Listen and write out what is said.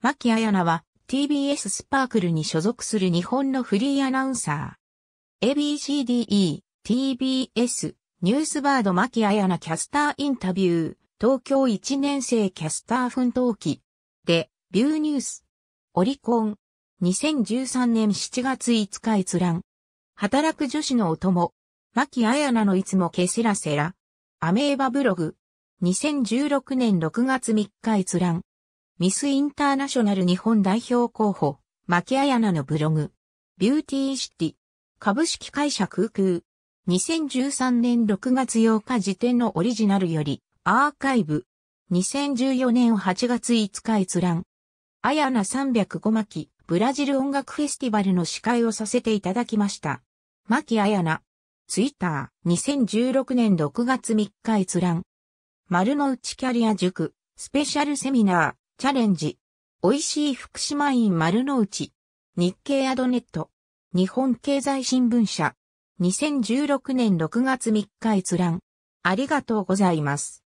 牧彩菜は TBS スパークルに所属する日本のフリーアナウンサー。ABCDE、TBS、ニュースバード牧彩菜キャスターインタビュー、東京1年生キャスター奮闘記。で、ビューニュース。オリコン。2013年7月5日閲覧。働く女子のお供。牧彩菜のいつもケセラセラ。アメーバブログ。2016年6月3日閲覧。ミスインターナショナル日本代表候補、牧彩菜のブログ。ビューティーシティ。株式会社空空。2013年6月8日時点のオリジナルより、アーカイブ。2014年8月5日閲覧。アヤナ305巻、ブラジル音楽フェスティバルの司会をさせていただきました。牧彩菜、ツイッター、2016年6月3日閲覧。丸の内キャリア塾、スペシャルセミナー。チャレンジ。美味しい福島院丸の内。日経アドネット。日本経済新聞社。2016年6月3日閲覧。ありがとうございます。